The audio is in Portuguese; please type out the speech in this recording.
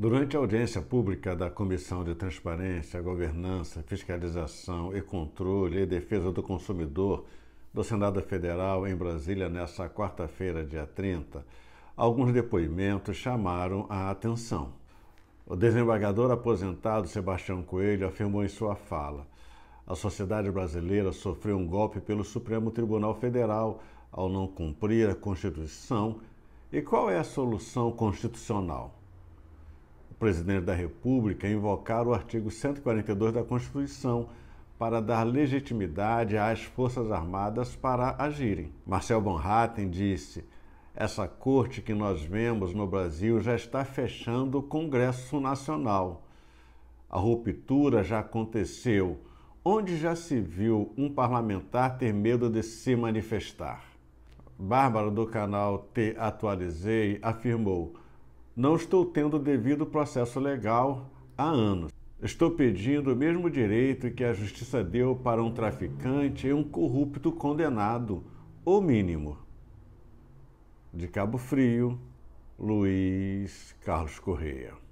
Durante a audiência pública da Comissão de Transparência, Governança, Fiscalização e Controle e Defesa do Consumidor do Senado Federal em Brasília nesta quarta-feira, dia 30, alguns depoimentos chamaram a atenção. O desembargador aposentado Sebastião Coelho afirmou em sua fala: a sociedade brasileira sofreu um golpe pelo Supremo Tribunal Federal ao não cumprir a Constituição. E qual é a solução constitucional? presidente da República invocar o artigo 142 da Constituição para dar legitimidade às Forças Armadas para agirem. Marcel Van disse: essa corte que nós vemos no Brasil já está fechando o Congresso Nacional. A ruptura já aconteceu. Onde já se viu um parlamentar ter medo de se manifestar? Bárbara, do canal Te Atualizei, afirmou. Não estou tendo devido processo legal há anos. Estou pedindo o mesmo direito que a justiça deu para um traficante e um corrupto condenado, o mínimo. De Cabo Frio, Luiz Carlos Correia.